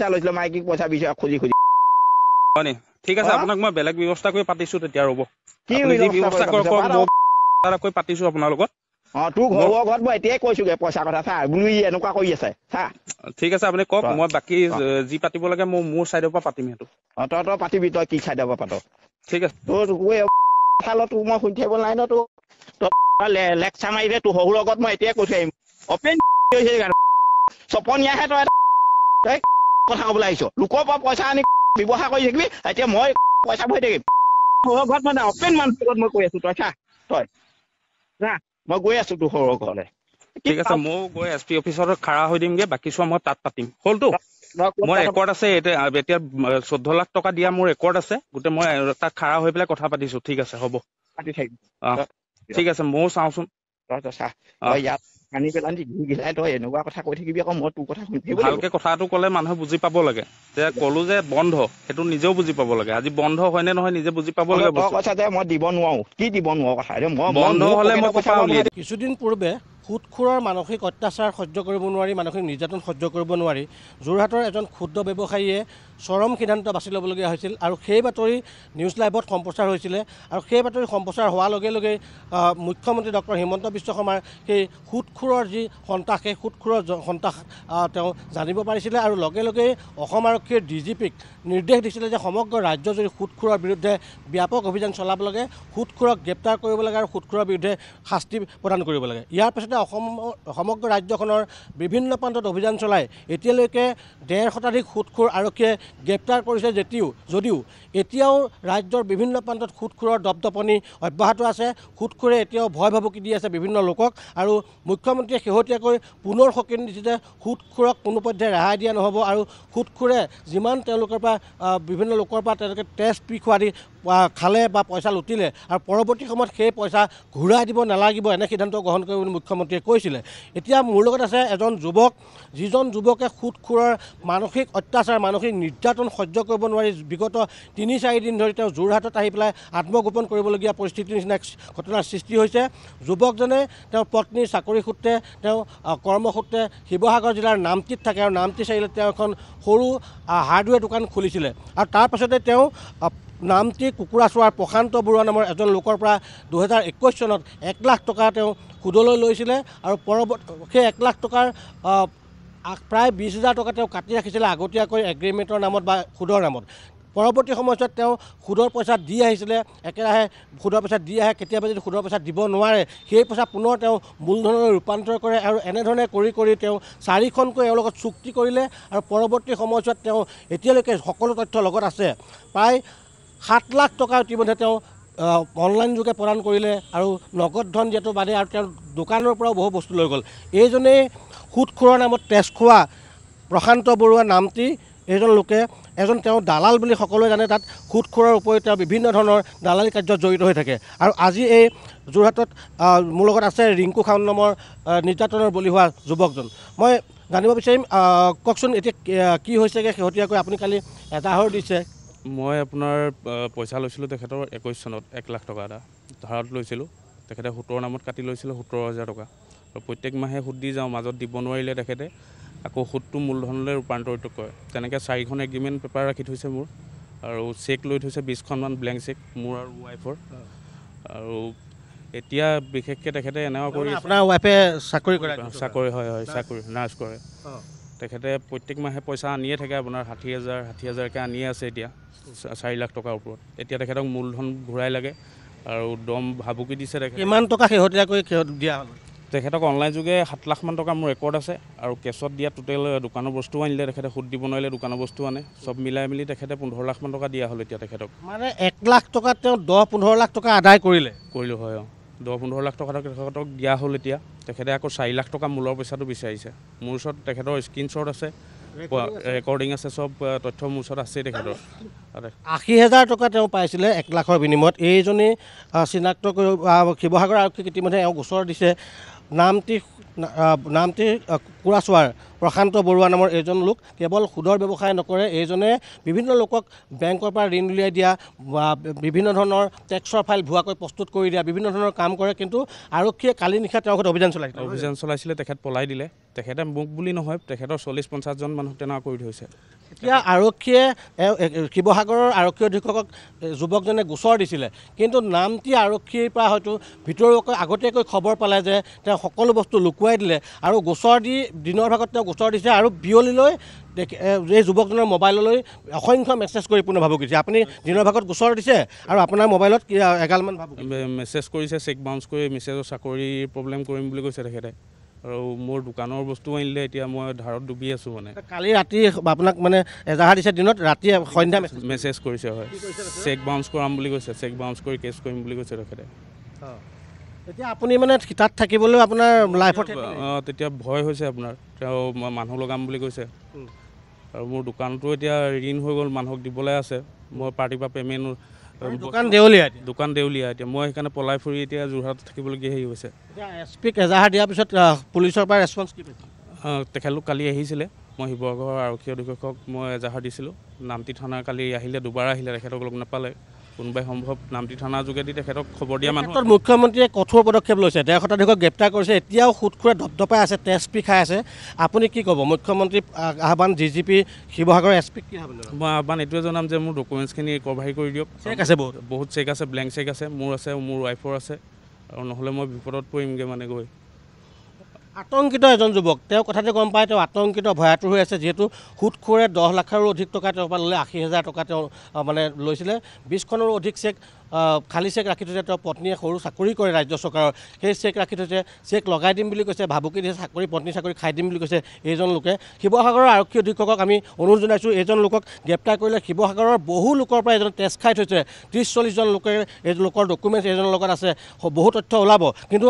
পইচা লৈছিলো মাইকীক পইচা বিচাৰ খুজি খুজি ঠিক আছে আপোনাক মই বেলেগ ব্যৱস্থা কৰি পাতিছো তেতিয়া ৰব কি ব্যৱস্থা কৰক পাতিছো আপোনাৰ লগত অ তোৰ ঘৰুৱা ঘৰত মই এতিয়াই কৈছো পইচা কথা চা বোলো এনেকুৱা কৰি আছে চা ঠিক আছে আপুনি কওক মই বাকী যি পাতিব লাগে মই মোৰ চাইডৰ পৰা পাতিম সেইটো অ তই তই পাতিবি তই কি চাইডৰ পৰা পাত ঠিক আছে তোৰ তোৰ মই শুনি থাকিব নাই ন তই লেকচাৰ মাৰি দে তোৰ সৰু লগত মই এতিয়াই কৈছো আহিম অপেন চপনীয়াহে তই কথা ক'বলৈ আহিছো লোকৰ পৰা পইচা আনি ব্যৱহাৰ কৰি থাকিবি এতিয়া মই পইচা ভৰি থাকিম সৰু ঘৰত মানে অপেন মানুহত মই কৈ আছো তই চা তই চা মই গৈ আছো তোৰ সৰু ঘৰলে ঠিক আছে ময়ো গৈ এছ পি অফিচত খাৰা হৈ দিমগে বাকী চোৱা মই তাত পাতিম হ'লতো মই ৰেকৰ্ড আছে এতিয়া চৈধ্য লাখ টকা দিয়া মোৰ ৰেকৰ্ড আছে গোটেই মই তাত খাৰা হৈ পেলাই কথা পাতিছো ঠিক আছে হ'ব ঠিক আছে ময়ো চাওঁচোন চা ইয়াত আনি পেলাই দি গিলাই তই এনেকুৱা কথা কৈ থাকিবি আকৌ মই তোৰ কথা শুনি ভালকে কথাটো ক'লে মানুহে বুজি পাব লাগে যে ক'লো যে বন্ধ সেইটো নিজেও বুজি পাব লাগে আজি বন্ধ হয় নে নহয় নিজে বুজি পাব লাগে মই দিব নোৱাৰো কি দিব নোৱাৰো কথা বন্ধ হ'লে মই কিছুদিন পূৰ্বে সুতখোৰৰ মানসিক অত্যাচাৰ সহ্য কৰিব নোৱাৰি মানসিক নিৰ্যাতন সহ্য কৰিব নোৱাৰি যোৰহাটৰ এজন ক্ষুদ্ৰ ব্যৱসায়ীয়ে চৰম সিদ্ধান্ত বাছি ল'বলগীয়া হৈছিল আৰু সেই বাতৰি নিউজ লাইভত সম্প্ৰচাৰ হৈছিলে আৰু সেই বাতৰি সম্প্ৰচাৰ হোৱাৰ লগে লগে মুখ্যমন্ত্ৰী ডক্টৰ হিমন্ত বিশ্ব শৰ্মাৰ সেই সুতখোৰৰ যি সন্তাস সেই সুতখোৰৰ সন্তাস তেওঁ জানিব পাৰিছিলে আৰু লগে লগেই অসম আৰক্ষীৰ ডি জি পিক নিৰ্দেশ দিছিলে যে সমগ্ৰ ৰাজ্য যদি খুৰৰ বিৰুদ্ধে ব্যাপক অভিযান চলাব লাগে খুৰক গ্ৰেপ্তাৰ কৰিব লাগে আৰু সুতখোৰৰ বিৰুদ্ধে শাস্তি প্ৰদান কৰিব লাগে ইয়াৰ পাছতে অসম সমগ্ৰ ৰাজ্যখনৰ বিভিন্ন প্ৰান্তত অভিযান চলাই এতিয়ালৈকে ডেৰ শতাধিক সুতখোৰ আৰক্ষীয়ে গ্ৰেপ্তাৰ কৰিছে যেতিও যদিও এতিয়াও ৰাজ্যৰ বিভিন্ন প্ৰান্তত সুতখোৰৰ দপদপনি অব্যাহত আছে সুতখোৰে এতিয়াও ভয় ভাবুকি দি আছে বিভিন্ন লোকক আৰু মুখ্যমন্ত্ৰীয়ে শেহতীয়াকৈ পুনৰ সকীন দিছে যে সুতখোৰক কোনোপধ্যে ৰেহাই দিয়া নহ'ব আৰু সুতখোৰে যিমান তেওঁলোকৰ পৰা বিভিন্ন লোকৰ পৰা তেওঁলোকে তেজ পিখোৱা দি খালে বা পইচা লুটিলে আৰু পৰৱৰ্তী সময়ত সেই পইচা ঘূৰাই দিব নালাগিব এনে সিদ্ধান্ত গ্ৰহণ কৰিব বুলি মুখ্যমন্ত্ৰীয়ে কৈছিলে এতিয়া মোৰ লগত আছে এজন যুৱক যিজন যুৱকে সুতখোৰৰ মানসিক অত্যাচাৰ মানসিক নিৰ্যাতন সহ্য কৰিব নোৱাৰি বিগত তিনি চাৰিদিন ধৰি তেওঁ যোৰহাটত আহি পেলাই আত্মগোপন কৰিবলগীয়া পৰিস্থিতিৰ নিচিনা ঘটনাৰ সৃষ্টি হৈছে যুৱকজনে তেওঁৰ পত্নীৰ চাকৰিসূত্ৰে তেওঁ কৰ্মসূত্ৰে শিৱসাগৰ জিলাৰ নামটিত থাকে আৰু নামটি চাৰিআলিত তেওঁ এখন সৰু হাৰ্ডৱেৰ দোকান খুলিছিলে আৰু তাৰ তেওঁ নামটি কুকুৰা চোৱাৰ প্ৰশান্ত বৰুৱা নামৰ এজন লোকৰ পৰা দুহেজাৰ একৈছ চনত এক লাখ টকা তেওঁ সুদলৈ লৈছিলে আৰু পৰৱৰ্ত সেই এক লাখ টকাৰ প্ৰায় বিছ হাজাৰ টকা তেওঁ কাটি ৰাখিছিলে আগতীয়াকৈ এগ্ৰিমেণ্টৰ নামত বা সুদৰ নামত পৰৱৰ্তী সময়ছোৱাত তেওঁ সুদৰ পইচা দি আহিছিলে একেৰাহে সুদৰ পইচা দি আহে কেতিয়াবা যদি সুদৰ পইচা দিব নোৱাৰে সেই পইচা পুনৰ তেওঁ মূলধনলৈ ৰূপান্তৰ কৰে আৰু এনেধৰণে কৰি কৰি তেওঁ চাৰিখনকৈ এওঁৰ লগত চুক্তি কৰিলে আৰু পৰৱৰ্তী সময়ছোৱাত তেওঁ এতিয়ালৈকে সকলো তথ্য লগত আছে প্ৰায় সাত লাখ টকা ইতিমধ্যে তেওঁ অনলাইন যোগে প্ৰদান কৰিলে আৰু নগদ ধন যিহেতু বাদে আৰু তেওঁ দোকানৰ পৰাও বহু বস্তু লৈ গ'ল এইজনেই সুতখোৰৰ নামত তেজখোৱা প্ৰশান্ত বৰুৱা নামটি এইজন লোকে এজন তেওঁ দালাল বুলি সকলোৱে জানে তাত সুতখোৰৰ উপৰি তেওঁ বিভিন্ন ধৰণৰ দালালী কাৰ্যত জড়িত হৈ থাকে আৰু আজি এই যোৰহাটত মোৰ লগত আছে ৰিংকু খাউন নামৰ নিৰ্যাতনৰ বলি হোৱা যুৱকজন মই জানিব বিচাৰিম কওকচোন এতিয়া কি হৈছেগৈ শেহতীয়াকৈ আপুনি কালি এজাহৰ দিছে মই আপোনাৰ পইচা লৈছিলোঁ তেখেতৰ একৈছ চনত এক লাখ টকা এটা ধাৰত লৈছিলোঁ তেখেতে সোতৰ নামত কাটি লৈছিলোঁ সোতৰ হাজাৰ টকা আৰু প্ৰত্যেক মাহে সুদ দি যাওঁ মাজত দিব নোৱাৰিলে তেখেতে আকৌ সুদটো মূলধনলৈ ৰূপান্তৰিত কৰে তেনেকৈ চাৰিখন এগ্ৰিমেণ্ট পেপাৰ ৰাখি থৈছে মোৰ আৰু চেক লৈ থৈছে বিছখনমান ব্লেংক চেক মোৰ আৰু ৱাইফৰ আৰু এতিয়া বিশেষকৈ তেখেতে এনেকুৱা কৰি আপোনাৰ ৱাইফে চাকৰি কৰে চাকৰি হয় হয় চাকৰি নাৰ্ছ কৰে তেখেতে প্ৰত্যেক মাহে পইচা আনিয়ে থাকে আপোনাৰ ষাঠি হাজাৰ ষাঠি হাজাৰকৈ আনিয়ে আছে এতিয়া চাৰি লাখ টকাৰ ওপৰত এতিয়া তেখেতক মূলধন ঘূৰাই লাগে আৰু দম ভাবুকি দিছে তেখেতে ইমান টকা শেহতীয়াকৈ দিয়া হ'ল তেখেতক অনলাইন যোগে সাত লাখমান টকা মোৰ ৰেকৰ্ড আছে আৰু কেছত দিয়া টোটেল দোকানৰ বস্তু আনিলে তেখেতে সুত দিব নোৱাৰিলে দোকানৰ বস্তু আনে চব মিলাই মিলি তেখেতে পোন্ধৰ লাখমান টকা দিয়া হ'ল এতিয়া তেখেতক মানে এক লাখ টকা তেওঁ দহ পোন্ধৰ লাখ টকা আদায় কৰিলে কৰিলোঁ হয় অঁ দহ পোন্ধৰ লাখ টকা তেখেতক দিয়া হ'ল এতিয়া তেখেতে আকৌ চাৰি লাখ টকা মূলৰ পইচাটো বিচাৰিছে মোৰ ওচৰত তেখেতৰ স্ক্ৰীণশ্বট আছে ৰেকৰ্ডিং আছে চব তথ্য মোৰ ওচৰত আছেই তেখেতৰ আশী হেজাৰ টকা তেওঁ পাইছিলে এক লাখৰ বিনিময়ত এইজনী চিনাক্ত কৰি শিৱসাগৰ আৰক্ষীক ইতিমধ্যে এওঁ গোচৰ দিছে নামটি নামটি কুৰাচোৱাৰ প্ৰশান্ত বৰুৱা নামৰ এজন লোক কেৱল সুদৰ ব্যৱসায় নকৰে এইজনে বিভিন্ন লোকক বেংকৰ পৰা ঋণ উলিয়াই দিয়া বা বিভিন্ন ধৰণৰ টেক্সৰ ফাইল ভুৱাকৈ প্ৰস্তুত কৰি দিয়া বিভিন্ন ধৰণৰ কাম কৰে কিন্তু আৰক্ষীয়ে কালি নিশা তেওঁৰ ঘৰত অভিযান চলাইছিলে অভিযান চলাইছিলে তেখেত পলাই দিলে তেখেতে মোক বুলি নহয় তেখেতৰ চল্লিছ পঞ্চাছজন মানুহ তেনেকুৱা কৰি থৈছে এতিয়া আৰক্ষীয়ে শিৱসাগৰৰ আৰক্ষী অধীক্ষকক যুৱকজনে গোচৰ দিছিলে কিন্তু নামটি আৰক্ষীৰ পৰা হয়তো ভিতৰুৱাকৈ আগতীয়াকৈ খবৰ পালে যে তেওঁ সকলো বস্তু লুকুৱাই দিলে আৰু গোচৰ দি দিনৰ ভাগত তেওঁ গোচৰ দিছে আৰু বিয়লিলৈ এই যুৱকজনৰ মোবাইললৈ অসংখ্য মেছেজ কৰি পুনৰ ভাবুক দিছে আপুনি দিনৰ ভাগত গোচৰ দিছে আৰু আপোনাৰ মোবাইলত এগালমান ভাবুক মেছেজ কৰিছে চেক বাউন্স কৰি মেছেজৰ চাকৰি প্ৰব্লেম কৰিম বুলি কৈছে তেখেতে আৰু মোৰ দোকানৰ বস্তু আনিলে এতিয়া মই ধাৰত ডুবি আছোঁ মানে কালি ৰাতি আপোনাক মানে এজাহাৰ দিছে দিনত ৰাতি সন্ধ্যা মেছেজ কৰিছে হয় চেক বাউন্স কৰাম বুলি কৈছে চেক বাউন্স কৰি কেছ কৰিম বুলি কৈছে তেখেতে এতিয়া আপুনি মানে তাত থাকিবলৈ আপোনাৰ লাইফত তেতিয়া ভয় হৈছে আপোনাৰ তেওঁ মানুহ লগাম বুলি কৈছে আৰু মোৰ দোকানটো এতিয়া ঋণ হৈ গ'ল মানুহক দিবলৈ আছে মই পাৰ্টিৰ পৰা পে'মেণ্ট দোকান দেউলীয়া দোকান দেউলীয়া এতিয়া মই সেইকাৰণে পলাই ফুৰি এতিয়া যোৰহাটত থাকিবলগীয়া হেৰি হৈছে এছ পিক এজাহাৰ দিয়াৰ পিছত পুলিচৰ পৰা ৰেছপঞ্চ কি তেখেতলোক কালি আহিছিলে মই শিৱসাগৰ আৰক্ষী অধীক্ষকক মই এজাহাৰ দিছিলোঁ নামটি থানা কালি আহিলে দুবাৰ আহিলে তেখেতক লগ নাপালে কোনোবাই সম্ভৱ নামটি থানাৰ যোগেদি তেখেতক খবৰ দিয়া মানুহ মুখ্যমন্ত্ৰীয়ে কঠোৰ পদক্ষেপ লৈছে ডেৰশ তাৰিখক গ্ৰেপ্তাৰ কৰিছে এতিয়াও সুতখুৰে ধপধপাই আছে তেজ পি খাই আছে আপুনি কি ক'ব মুখ্যমন্ত্ৰী আহ্বান D G P Sivasagar S P কি হ'ব মই আহ্বান এইটোৱে জনাম যে মোৰ ডকুমেণ্টছখিনি কভাৰী কৰি দিয়ক চেক আছে বহুত বহুত চেক আছে ব্লেংক চেক আছে মোৰ আছে মোৰ ৱাইফৰ আছে আৰু নহ'লে মই বিপদত পৰিমগৈ মানে গৈ আতংকিত এজন যুৱক তেওঁ কথাতে গম পায় তেওঁ আতংকিত ভয়াতুৰ হৈ আছে যিহেতু সুতখোৰে দহ লাখৰো অধিক টকা তেওঁৰ পৰা ল'লে আশী হাজাৰ টকা তেওঁ মানে লৈছিলে বিছখনৰো অধিক চেক খালী চেক ৰাখি থৈছে তেওঁ পত্নীয়ে সৰু চাকৰি কৰে ৰাজ্য চৰকাৰৰ সেই চেক ৰাখি থৈছে চেক লগাই দিম বুলি কৈছে ভাবুকি দিছে চাকৰি পত্নী চাকৰি খাই দিম বুলি কৈছে এইজন লোকে শিৱসাগৰৰ আৰক্ষী অধীক্ষকক আমি অনুৰোধ জনাইছোঁ এইজন লোকক গ্ৰেপ্তাৰ কৰিলে শিৱসাগৰৰ বহু লোকৰ পৰা এজন তেজ খাই থৈছে ত্ৰিছ চল্লিছজন লোকে এই লোকৰ ডকুমেণ্টছ এইজনৰ লগত আছে বহু তথ্য ওলাব কিন্তু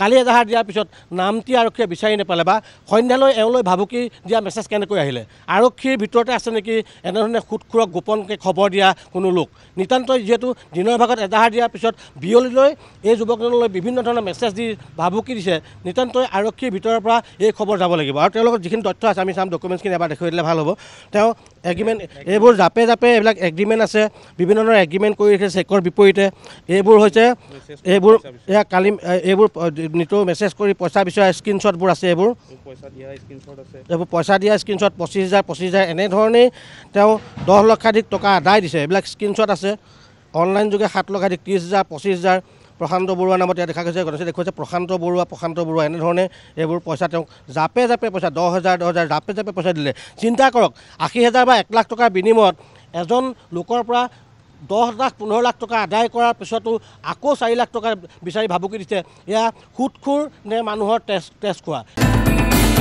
কালি এজাহাৰ দিয়াৰ পিছত নামটি আৰক্ষীয়ে বিচাৰি নেপালে বা সন্ধ্যালৈ এওঁলৈ ভাবুকি দিয়া মেছেজ কেনেকৈ আহিলে আৰক্ষীৰ ভিতৰতে আছে নেকি এনেধৰণে সুতখুৰক গোপনকৈ খবৰ দিয়া কোনো লোক নিতান্তই যিহেতু দিনৰ ভাগত এজাহাৰ দিয়াৰ পিছত বিয়লিলৈ এই যুৱকজনলৈ বিভিন্ন ধৰণৰ মেছেজ দি ভাবুকি দিছে নিতান্তই আৰক্ষীৰ ভিতৰৰ পৰা এই খবৰ যাব লাগিব আৰু তেওঁলোকৰ যিখিনি তথ্য আছে আমি চাম ডকুমেণ্টছখিনি এবাৰ দেখুৱাই দিলে ভাল হ'ব তেওঁ এগ্ৰিমেণ্ট এইবোৰ জাপে জাপে এইবিলাক এগ্ৰিমেণ্ট আছে বিভিন্ন ধৰণৰ এগ্ৰিমেণ্ট কৰি ৰাখিছে চেকৰ বিপৰীতে এইবোৰ হৈছে এইবোৰ এয়া কালি এইবোৰ নিতৌ মেছেজ কৰি পইচা বিচৰা স্ক্ৰীণশ্বটবোৰ আছে এইবোৰ পইচা দিয়া আছে এইবোৰ পইচা দিয়া স্ক্ৰীণশ্বট পঁচিছ হাজাৰ পঁচিছ হাজাৰ এনেধৰণেই তেওঁ দহ লক্ষাধিক টকা আদায় দিছে এইবিলাক স্ক্ৰীনশ্বট আছে অনলাইন যোগে সাত লক্ষাধিক ত্ৰিছ হাজাৰ পঁচিছ হাজাৰ প্ৰশান্ত বৰুৱাৰ নামত ইয়াত দেখা গৈছে গণেশে দেখুৱাইছে প্ৰশান্ত বৰুৱা প্ৰশান্ত বৰুৱা এনেধৰণে এইবোৰ পইচা তেওঁক জাপে জাপে পইচা দহ হাজাৰ দহ হাজাৰ জাপে জাপে পইচা দিলে চিন্তা কৰক আশী হাজাৰ বা এক লাখ টকাৰ বিনিময়ত এজন লোকৰ পৰা দহ লাখ পোন্ধৰ লাখ টকা আদায় কৰাৰ পিছতো আকৌ চাৰি লাখ টকা বিচাৰি ভাবুকি দিছে এয়া সুতখোৰ নে মানুহৰ তেজ তেজ খোৱা